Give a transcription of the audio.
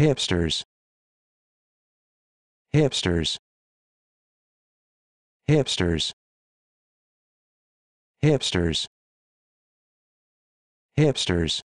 hipsters hipsters hipsters hipsters hipsters